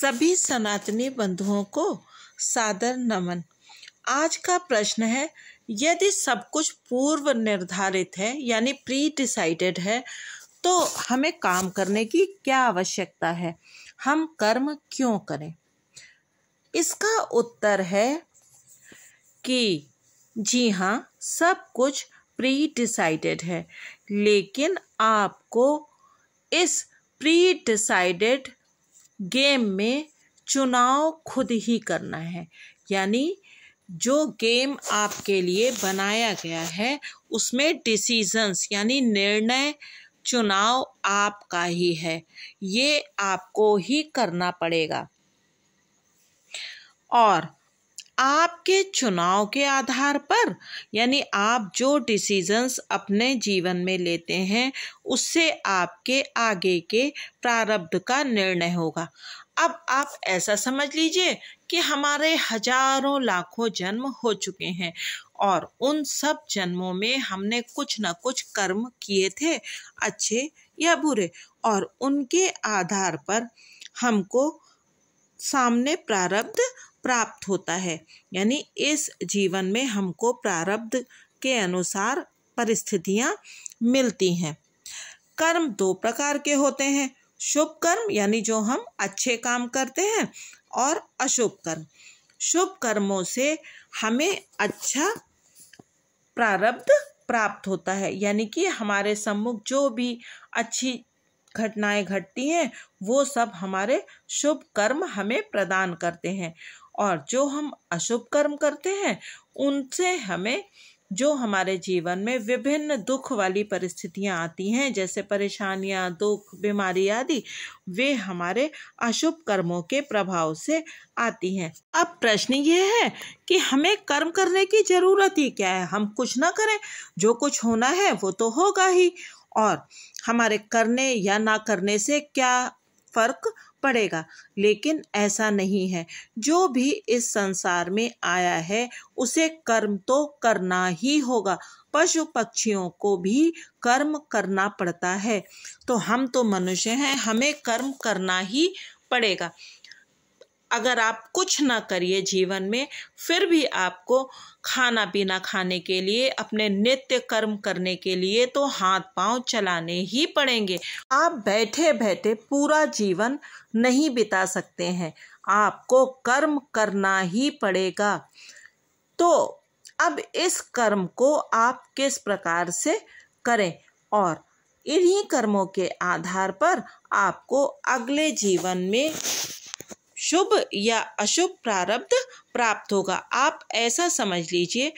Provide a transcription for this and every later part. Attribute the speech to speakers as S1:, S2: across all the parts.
S1: सभी सनातनी बंधुओं को सादर नमन आज का प्रश्न है यदि सब कुछ पूर्व निर्धारित है यानी प्री डिसाइडेड है तो हमें काम करने की क्या आवश्यकता है हम कर्म क्यों करें इसका उत्तर है कि जी हाँ सब कुछ प्री डिसाइडेड है लेकिन आपको इस प्री डिसाइडेड गेम में चुनाव खुद ही करना है यानी जो गेम आपके लिए बनाया गया है उसमें डिसीजंस यानी निर्णय चुनाव आपका ही है ये आपको ही करना पड़ेगा और आपके चुनाव के आधार पर यानी आप जो डिसीजंस अपने जीवन में लेते हैं उससे आपके आगे के प्रारब्ध का निर्णय होगा अब आप ऐसा समझ लीजिए कि हमारे हजारों लाखों जन्म हो चुके हैं और उन सब जन्मों में हमने कुछ ना कुछ कर्म किए थे अच्छे या बुरे और उनके आधार पर हमको सामने प्रारब्ध प्राप्त होता है यानी इस जीवन में हमको प्रारब्ध के अनुसार परिस्थितियाँ मिलती हैं कर्म दो प्रकार के होते हैं शुभ कर्म यानी जो हम अच्छे काम करते हैं और अशुभ कर्म शुभ कर्मों से हमें अच्छा प्रारब्ध प्राप्त होता है यानी कि हमारे सम्मुख जो भी अच्छी घटनाएं घटती हैं वो सब हमारे शुभ कर्म हमें प्रदान करते हैं और जो हम अशुभ कर्म करते हैं उनसे हमें जो हमारे जीवन में विभिन्न दुख वाली परिस्थितियां आती हैं जैसे परेशानियां दुख बीमारी आदि वे हमारे अशुभ कर्मों के प्रभाव से आती हैं अब प्रश्न ये है कि हमें कर्म करने की ज़रूरत ही क्या है हम कुछ ना करें जो कुछ होना है वो तो होगा ही और हमारे करने या ना करने से क्या फ़र्क पड़ेगा लेकिन ऐसा नहीं है जो भी इस संसार में आया है उसे कर्म तो करना ही होगा पशु पक्षियों को भी कर्म करना पड़ता है तो हम तो मनुष्य हैं हमें कर्म करना ही पड़ेगा अगर आप कुछ ना करिए जीवन में फिर भी आपको खाना पीना खाने के लिए अपने नित्य कर्म करने के लिए तो हाथ पांव चलाने ही पड़ेंगे आप बैठे बैठे पूरा जीवन नहीं बिता सकते हैं आपको कर्म करना ही पड़ेगा तो अब इस कर्म को आप किस प्रकार से करें और इन्हीं कर्मों के आधार पर आपको अगले जीवन में शुभ या अशुभ प्रारब्ध प्राप्त होगा आप ऐसा समझ लीजिए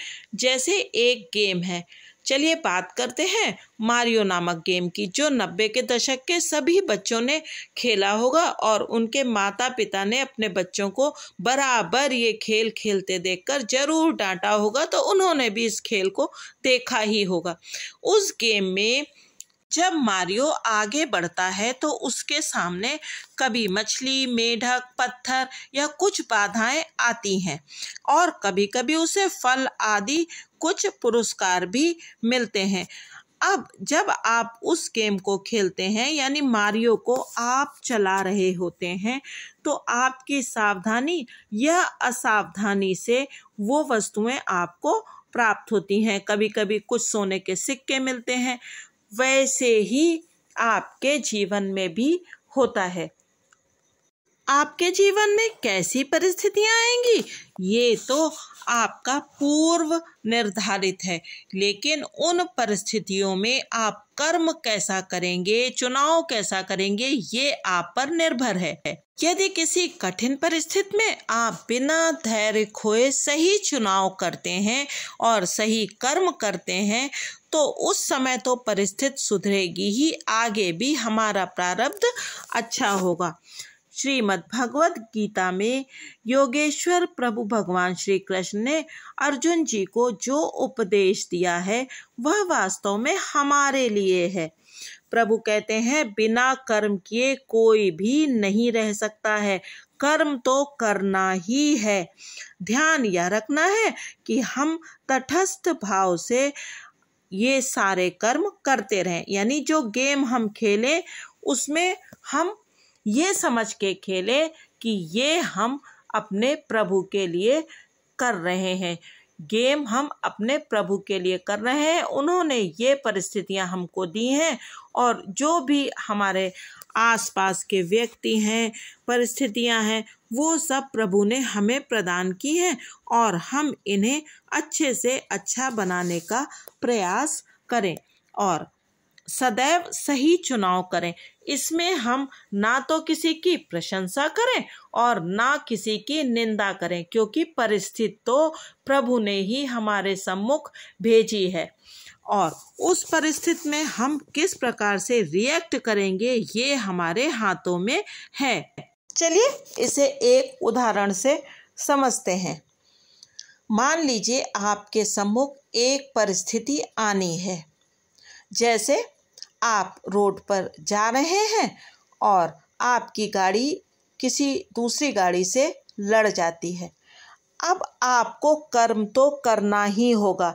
S1: जैसे एक गेम है चलिए बात करते हैं मारियो नामक गेम की जो नब्बे के दशक के सभी बच्चों ने खेला होगा और उनके माता पिता ने अपने बच्चों को बराबर ये खेल खेलते देखकर जरूर डांटा होगा तो उन्होंने भी इस खेल को देखा ही होगा उस गेम में जब मारियो आगे बढ़ता है तो उसके सामने कभी मछली मेढक पत्थर या कुछ बाधाएं आती हैं और कभी कभी उसे फल आदि कुछ पुरस्कार भी मिलते हैं अब जब आप उस गेम को खेलते हैं यानी मारियो को आप चला रहे होते हैं तो आपकी सावधानी या असावधानी से वो वस्तुएं आपको प्राप्त होती हैं कभी कभी कुछ सोने के सिक्के मिलते हैं वैसे ही आपके जीवन में भी होता है आपके जीवन में कैसी परिस्थितियाँ आएंगी ये तो आपका पूर्व निर्धारित है लेकिन उन परिस्थितियों में आप कर्म कैसा करेंगे चुनाव कैसा करेंगे ये आप पर निर्भर है यदि किसी कठिन परिस्थिति में आप बिना धैर्य खोए सही चुनाव करते हैं और सही कर्म करते हैं तो उस समय तो परिस्थिति सुधरेगी ही आगे भी हमारा प्रारब्ध अच्छा होगा श्रीमद् भगवद गीता में योगेश्वर प्रभु भगवान श्री कृष्ण ने अर्जुन जी को जो उपदेश दिया है वह वास्तव में हमारे लिए है प्रभु कहते हैं बिना कर्म किए कोई भी नहीं रह सकता है कर्म तो करना ही है ध्यान यह रखना है कि हम तटस्थ भाव से ये सारे कर्म करते रहें यानी जो गेम हम खेलें उसमें हम ये समझ के खेलें कि ये हम अपने प्रभु के लिए कर रहे हैं गेम हम अपने प्रभु के लिए कर रहे हैं उन्होंने ये परिस्थितियां हमको दी हैं और जो भी हमारे आसपास के व्यक्ति हैं परिस्थितियां हैं वो सब प्रभु ने हमें प्रदान की हैं और हम इन्हें अच्छे से अच्छा बनाने का प्रयास करें और सदैव सही चुनाव करें इसमें हम ना तो किसी की प्रशंसा करें और ना किसी की निंदा करें क्योंकि परिस्थिति तो प्रभु ने ही हमारे सम्मुख भेजी है और उस परिस्थिति में हम किस प्रकार से रिएक्ट करेंगे ये हमारे हाथों में है चलिए इसे एक उदाहरण से समझते हैं मान लीजिए आपके सम्मुख एक परिस्थिति आनी है जैसे आप रोड पर जा रहे हैं और आपकी गाड़ी किसी दूसरी गाड़ी से लड़ जाती है अब आपको कर्म तो करना ही होगा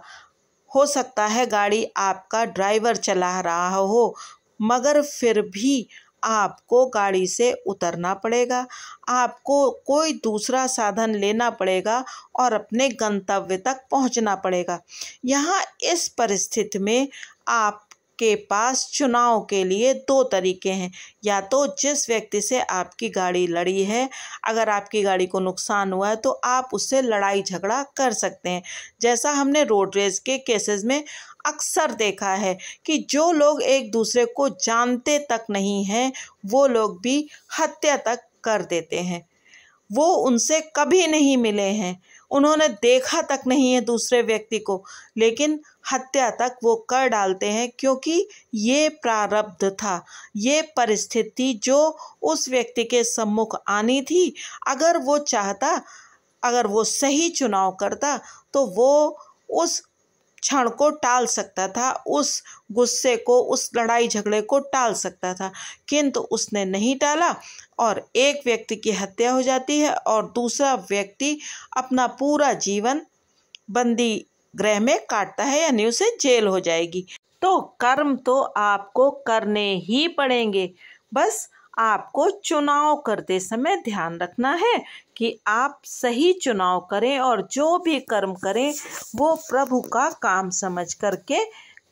S1: हो सकता है गाड़ी आपका ड्राइवर चला रहा हो मगर फिर भी आपको गाड़ी से उतरना पड़ेगा आपको कोई दूसरा साधन लेना पड़ेगा और अपने गंतव्य तक पहुंचना पड़ेगा यहाँ इस परिस्थिति में आप के पास चुनाव के लिए दो तरीके हैं या तो जिस व्यक्ति से आपकी गाड़ी लड़ी है अगर आपकी गाड़ी को नुकसान हुआ है तो आप उससे लड़ाई झगड़ा कर सकते हैं जैसा हमने रोड के केसेस में अक्सर देखा है कि जो लोग एक दूसरे को जानते तक नहीं हैं वो लोग भी हत्या तक कर देते हैं वो उनसे कभी नहीं मिले हैं उन्होंने देखा तक नहीं है दूसरे व्यक्ति को लेकिन हत्या तक वो कर डालते हैं क्योंकि ये प्रारब्ध था ये परिस्थिति जो उस व्यक्ति के सम्मुख आनी थी अगर वो चाहता अगर वो सही चुनाव करता तो वो उस क्षण को टाल सकता था उस गुस्से को उस लड़ाई झगड़े को टाल सकता था किंतु उसने नहीं टाला और एक व्यक्ति की हत्या हो जाती है और दूसरा व्यक्ति अपना पूरा जीवन बंदी ग्रह में काटता है यानी उसे जेल हो जाएगी तो कर्म तो आपको करने ही पड़ेंगे बस आपको चुनाव करते समय ध्यान रखना है कि आप सही चुनाव करें और जो भी कर्म करें वो प्रभु का काम समझ करके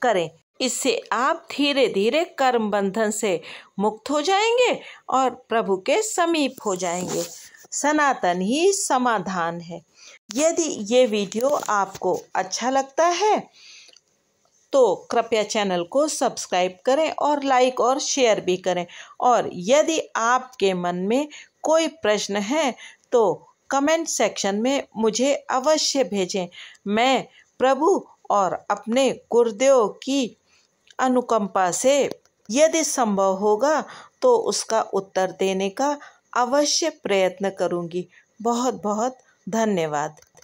S1: करें इससे आप धीरे धीरे कर्म बंधन से मुक्त हो जाएंगे और प्रभु के समीप हो जाएंगे सनातन ही समाधान है यदि ये वीडियो आपको अच्छा लगता है तो कृपया चैनल को सब्सक्राइब करें और लाइक और शेयर भी करें और यदि आपके मन में कोई प्रश्न है तो कमेंट सेक्शन में मुझे अवश्य भेजें मैं प्रभु और अपने गुरुदेव की अनुकंपा से यदि संभव होगा तो उसका उत्तर देने का अवश्य प्रयत्न करूंगी बहुत बहुत धन्यवाद